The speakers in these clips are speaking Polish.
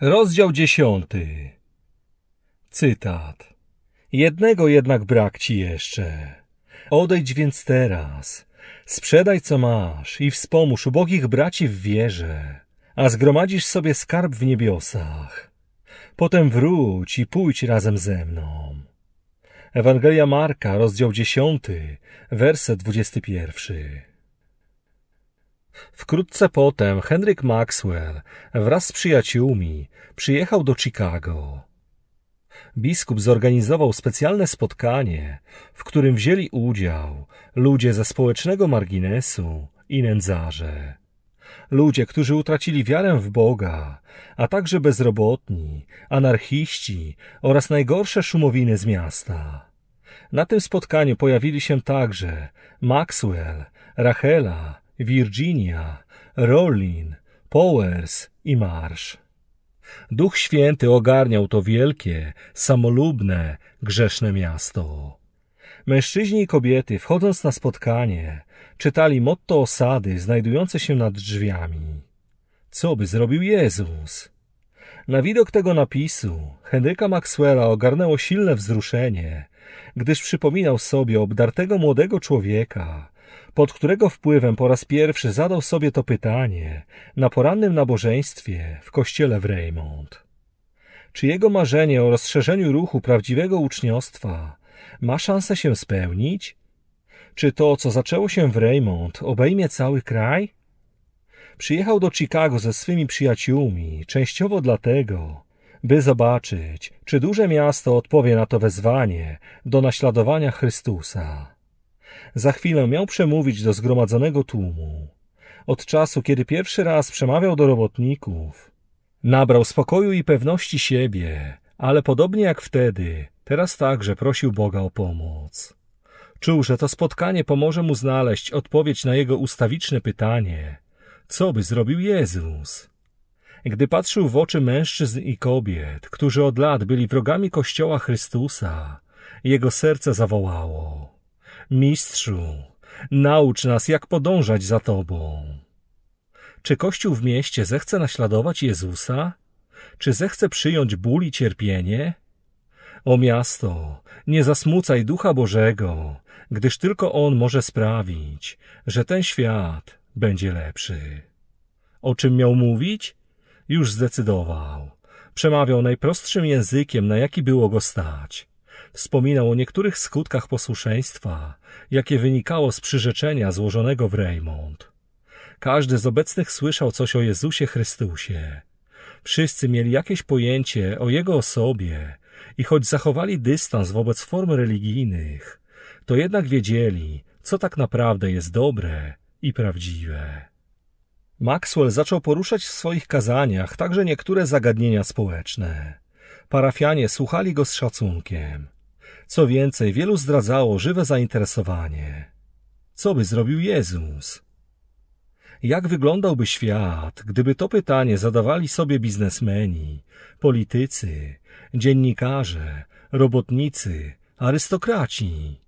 Rozdział dziesiąty. Cytat. Jednego jednak brak ci jeszcze. Odejdź więc teraz. Sprzedaj co masz i wspomóż ubogich braci w wierze, a zgromadzisz sobie skarb w niebiosach. Potem wróć i pójdź razem ze mną. Ewangelia Marka, rozdział dziesiąty, werset dwudziesty pierwszy. Wkrótce potem Henryk Maxwell wraz z przyjaciółmi przyjechał do Chicago. Biskup zorganizował specjalne spotkanie, w którym wzięli udział ludzie ze społecznego marginesu i nędzarze. Ludzie, którzy utracili wiarę w Boga, a także bezrobotni, anarchiści oraz najgorsze szumowiny z miasta. Na tym spotkaniu pojawili się także Maxwell, Rachela, Virginia, Rollin, Powers i Marsh. Duch Święty ogarniał to wielkie, samolubne, grzeszne miasto. Mężczyźni i kobiety, wchodząc na spotkanie, czytali motto osady znajdujące się nad drzwiami. Co by zrobił Jezus? Na widok tego napisu Henryka Maxwella ogarnęło silne wzruszenie, gdyż przypominał sobie obdartego młodego człowieka, pod którego wpływem po raz pierwszy zadał sobie to pytanie na porannym nabożeństwie w kościele w Raymond. Czy jego marzenie o rozszerzeniu ruchu prawdziwego uczniostwa ma szansę się spełnić? Czy to, co zaczęło się w Raymond, obejmie cały kraj? Przyjechał do Chicago ze swymi przyjaciółmi, częściowo dlatego, by zobaczyć, czy duże miasto odpowie na to wezwanie do naśladowania Chrystusa. Za chwilę miał przemówić do zgromadzonego tłumu. Od czasu, kiedy pierwszy raz przemawiał do robotników, nabrał spokoju i pewności siebie, ale podobnie jak wtedy, teraz także prosił Boga o pomoc. Czuł, że to spotkanie pomoże mu znaleźć odpowiedź na jego ustawiczne pytanie: co by zrobił Jezus? Gdy patrzył w oczy mężczyzn i kobiet, którzy od lat byli wrogami Kościoła Chrystusa, jego serce zawołało. Mistrzu, naucz nas, jak podążać za Tobą. Czy Kościół w mieście zechce naśladować Jezusa? Czy zechce przyjąć ból i cierpienie? O miasto, nie zasmucaj Ducha Bożego, gdyż tylko On może sprawić, że ten świat będzie lepszy. O czym miał mówić? Już zdecydował. Przemawiał najprostszym językiem, na jaki było go stać. Wspominał o niektórych skutkach posłuszeństwa, jakie wynikało z przyrzeczenia złożonego w Raymond. Każdy z obecnych słyszał coś o Jezusie Chrystusie. Wszyscy mieli jakieś pojęcie o Jego osobie i choć zachowali dystans wobec form religijnych, to jednak wiedzieli, co tak naprawdę jest dobre i prawdziwe. Maxwell zaczął poruszać w swoich kazaniach także niektóre zagadnienia społeczne. Parafianie słuchali go z szacunkiem. Co więcej, wielu zdradzało żywe zainteresowanie. Co by zrobił Jezus? Jak wyglądałby świat, gdyby to pytanie zadawali sobie biznesmeni, politycy, dziennikarze, robotnicy, arystokraci?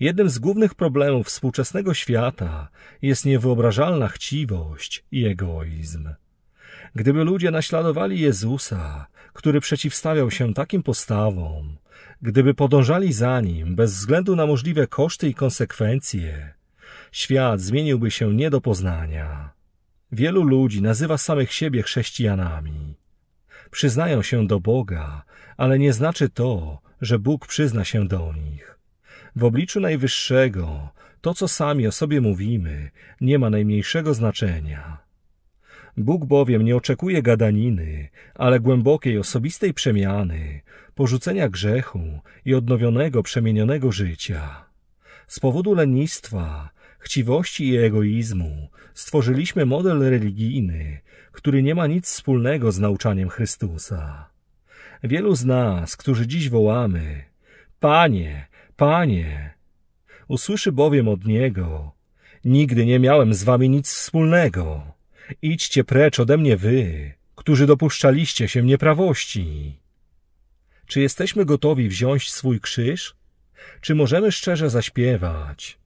Jednym z głównych problemów współczesnego świata jest niewyobrażalna chciwość i egoizm. Gdyby ludzie naśladowali Jezusa, który przeciwstawiał się takim postawom, gdyby podążali za nim bez względu na możliwe koszty i konsekwencje, świat zmieniłby się nie do poznania. Wielu ludzi nazywa samych siebie chrześcijanami. Przyznają się do Boga, ale nie znaczy to, że Bóg przyzna się do nich. W obliczu Najwyższego to, co sami o sobie mówimy, nie ma najmniejszego znaczenia. Bóg bowiem nie oczekuje gadaniny, ale głębokiej osobistej przemiany, porzucenia grzechu i odnowionego, przemienionego życia. Z powodu lenistwa, chciwości i egoizmu stworzyliśmy model religijny, który nie ma nic wspólnego z nauczaniem Chrystusa. Wielu z nas, którzy dziś wołamy: Panie, Panie, usłyszy bowiem od Niego: Nigdy nie miałem z wami nic wspólnego. Idźcie precz ode mnie wy, którzy dopuszczaliście się nieprawości. Czy jesteśmy gotowi wziąć swój krzyż? Czy możemy szczerze zaśpiewać?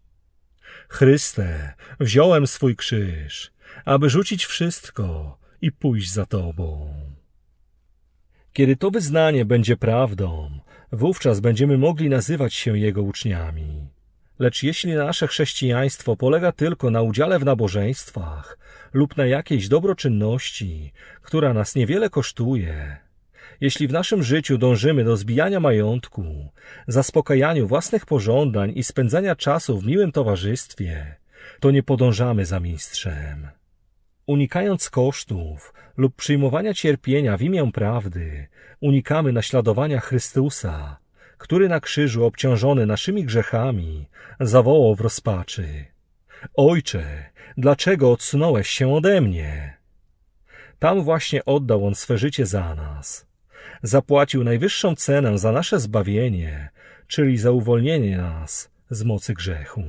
Chryste, wziąłem swój krzyż, aby rzucić wszystko i pójść za Tobą. Kiedy to wyznanie będzie prawdą, wówczas będziemy mogli nazywać się Jego uczniami. Lecz jeśli nasze chrześcijaństwo polega tylko na udziale w nabożeństwach lub na jakiejś dobroczynności, która nas niewiele kosztuje, jeśli w naszym życiu dążymy do zbijania majątku, zaspokajaniu własnych pożądań i spędzania czasu w miłym towarzystwie, to nie podążamy za mistrzem. Unikając kosztów lub przyjmowania cierpienia w imię prawdy, unikamy naśladowania Chrystusa, który na krzyżu obciążony naszymi grzechami zawołał w rozpaczy: Ojcze, dlaczego odsunąłeś się ode mnie? Tam właśnie oddał on swe życie za nas. Zapłacił najwyższą cenę za nasze zbawienie, czyli za uwolnienie nas z mocy grzechu.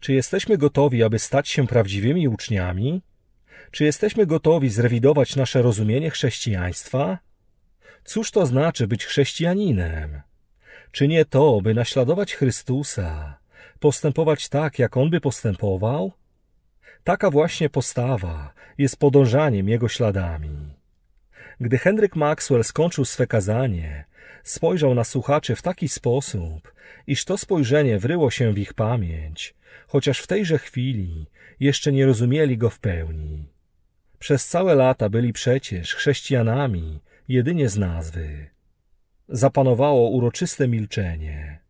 Czy jesteśmy gotowi, aby stać się prawdziwymi uczniami? Czy jesteśmy gotowi zrewidować nasze rozumienie chrześcijaństwa? Cóż to znaczy być chrześcijaninem? Czy nie to, by naśladować Chrystusa, postępować tak, jak On by postępował? Taka właśnie postawa jest podążaniem Jego śladami. Gdy Henryk Maxwell skończył swe kazanie, spojrzał na słuchaczy w taki sposób, iż to spojrzenie wryło się w ich pamięć, chociaż w tejże chwili jeszcze nie rozumieli go w pełni. Przez całe lata byli przecież chrześcijanami, jedynie z nazwy. Zapanowało uroczyste milczenie.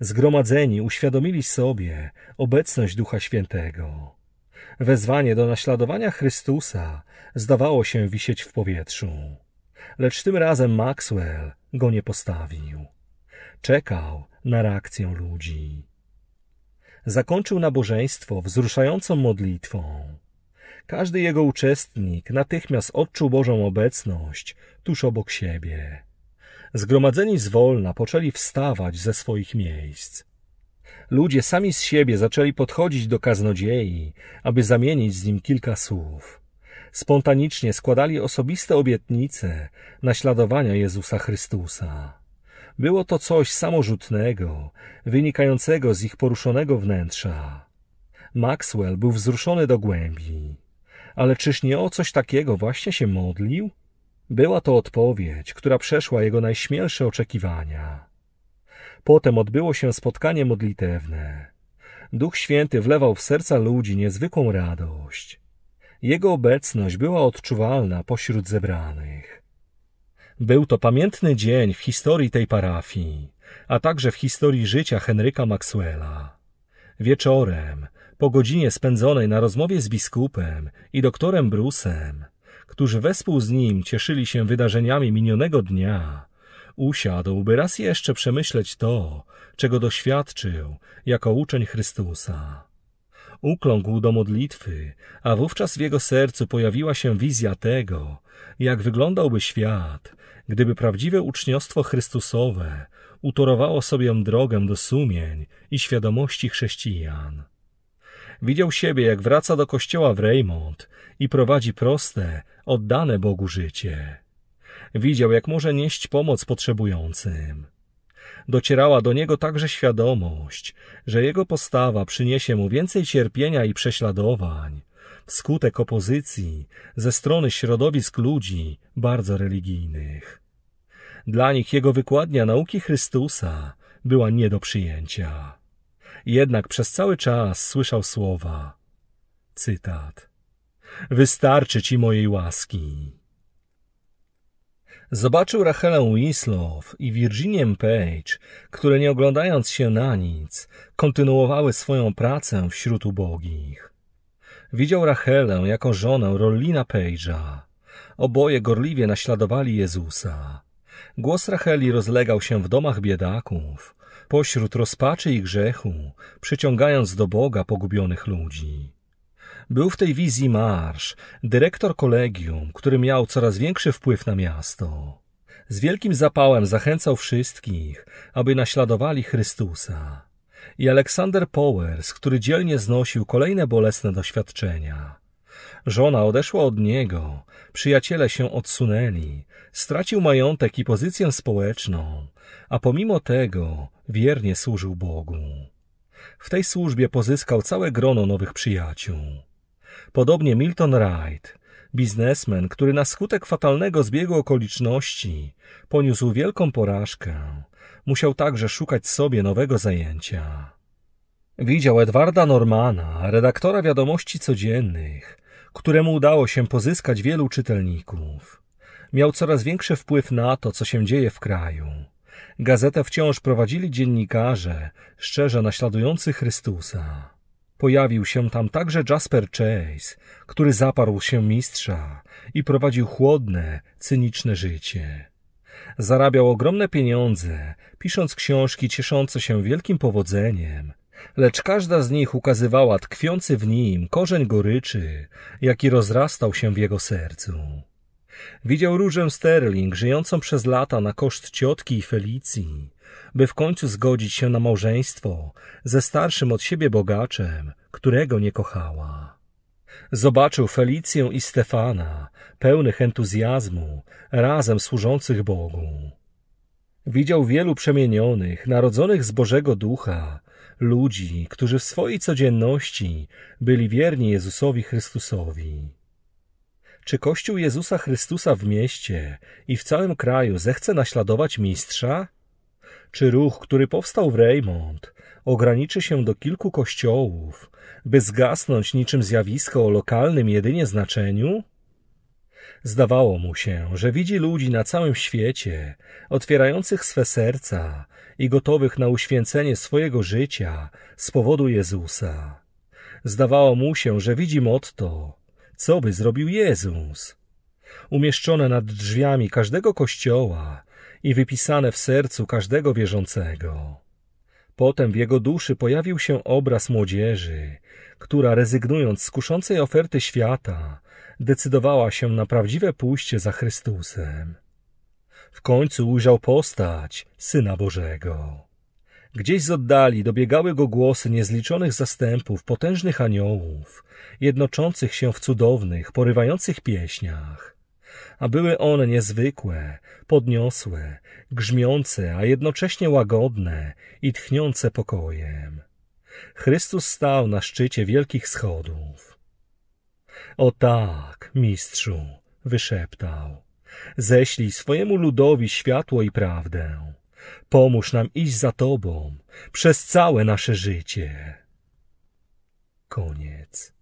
Zgromadzeni uświadomili sobie obecność Ducha Świętego. Wezwanie do naśladowania Chrystusa zdawało się wisieć w powietrzu. Lecz tym razem Maxwell go nie postawił. Czekał na reakcję ludzi. Zakończył nabożeństwo wzruszającą modlitwą. Każdy jego uczestnik natychmiast odczuł Bożą obecność tuż obok siebie. Zgromadzeni zwolna poczęli wstawać ze swoich miejsc. Ludzie sami z siebie zaczęli podchodzić do kaznodziei, aby zamienić z nim kilka słów. Spontanicznie składali osobiste obietnice naśladowania Jezusa Chrystusa. Było to coś samorzutnego, wynikającego z ich poruszonego wnętrza. Maxwell był wzruszony do głębi. Ale czyż nie o coś takiego właśnie się modlił? Była to odpowiedź, która przeszła jego najśmielsze oczekiwania. Potem odbyło się spotkanie modlitewne. Duch Święty wlewał w serca ludzi niezwykłą radość. Jego obecność była odczuwalna pośród zebranych. Był to pamiętny dzień w historii tej parafii, a także w historii życia Henryka Maxwella. Wieczorem, po godzinie spędzonej na rozmowie z biskupem i doktorem Brusem, którzy wespół z nim cieszyli się wydarzeniami minionego dnia, usiadł, by raz jeszcze przemyśleć to, czego doświadczył jako uczeń Chrystusa. Ukląkł do modlitwy, a wówczas w jego sercu pojawiła się wizja tego, jak wyglądałby świat, gdyby prawdziwe uczniostwo Chrystusowe utorowało sobie drogę do sumień i świadomości chrześcijan. Widział siebie, jak wraca do kościoła w Raymond i prowadzi proste, oddane Bogu życie. Widział, jak może nieść pomoc potrzebującym. Docierała do niego także świadomość, że jego postawa przyniesie mu więcej cierpienia i prześladowań, wskutek opozycji ze strony środowisk ludzi bardzo religijnych. Dla nich jego wykładnia nauki Chrystusa była nie do przyjęcia jednak przez cały czas słyszał słowa. Cytat. Wystarczy ci mojej łaski. Zobaczył Rachelę Winslow i Virginię Page, które nie oglądając się na nic, kontynuowały swoją pracę wśród ubogich. Widział Rachelę jako żonę Rollina Page'a. Oboje gorliwie naśladowali Jezusa. Głos Racheli rozlegał się w domach biedaków, pośród rozpaczy i grzechu, przyciągając do Boga pogubionych ludzi. Był w tej wizji marsz, dyrektor kolegium, który miał coraz większy wpływ na miasto. Z wielkim zapałem zachęcał wszystkich, aby naśladowali Chrystusa. I Aleksander Powers, który dzielnie znosił kolejne bolesne doświadczenia. Żona odeszła od niego, przyjaciele się odsunęli, stracił majątek i pozycję społeczną, a pomimo tego wiernie służył Bogu. W tej służbie pozyskał całe grono nowych przyjaciół. Podobnie Milton Wright, biznesmen, który na skutek fatalnego zbiegu okoliczności poniósł wielką porażkę, musiał także szukać sobie nowego zajęcia. Widział Edwarda Normana, redaktora wiadomości codziennych, któremu udało się pozyskać wielu czytelników. Miał coraz większy wpływ na to, co się dzieje w kraju. Gazetę wciąż prowadzili dziennikarze, szczerze naśladujący Chrystusa. Pojawił się tam także Jasper Chase, który zaparł się mistrza i prowadził chłodne, cyniczne życie. Zarabiał ogromne pieniądze, pisząc książki cieszące się wielkim powodzeniem, lecz każda z nich ukazywała tkwiący w nim korzeń goryczy, jaki rozrastał się w jego sercu. Widział różę Sterling żyjącą przez lata na koszt ciotki i Felicji, by w końcu zgodzić się na małżeństwo ze starszym od siebie bogaczem, którego nie kochała. Zobaczył Felicję i Stefana, pełnych entuzjazmu, razem służących Bogu. Widział wielu przemienionych, narodzonych z Bożego Ducha, ludzi, którzy w swojej codzienności byli wierni Jezusowi Chrystusowi. Czy Kościół Jezusa Chrystusa w mieście i w całym kraju zechce naśladować mistrza? Czy ruch, który powstał w Raymond, ograniczy się do kilku kościołów, by zgasnąć niczym zjawisko o lokalnym jedynie znaczeniu? Zdawało mu się, że widzi ludzi na całym świecie, otwierających swe serca i gotowych na uświęcenie swojego życia z powodu Jezusa. Zdawało mu się, że widzi motto: Co by zrobił Jezus? Umieszczone nad drzwiami każdego kościoła i wypisane w sercu każdego wierzącego. Potem w jego duszy pojawił się obraz młodzieży, która rezygnując z kuszącej oferty świata, decydowała się na prawdziwe pójście za Chrystusem. W końcu ujrzał postać Syna Bożego. Gdzieś z oddali dobiegały go głosy niezliczonych zastępów, potężnych aniołów, jednoczących się w cudownych, porywających pieśniach. A były one niezwykłe, podniosłe, grzmiące, a jednocześnie łagodne i tchniące pokojem. Chrystus stał na szczycie wielkich schodów. O tak, mistrzu, wyszeptał, ześlij swojemu ludowi światło i prawdę. Pomóż nam iść za Tobą przez całe nasze życie. Koniec.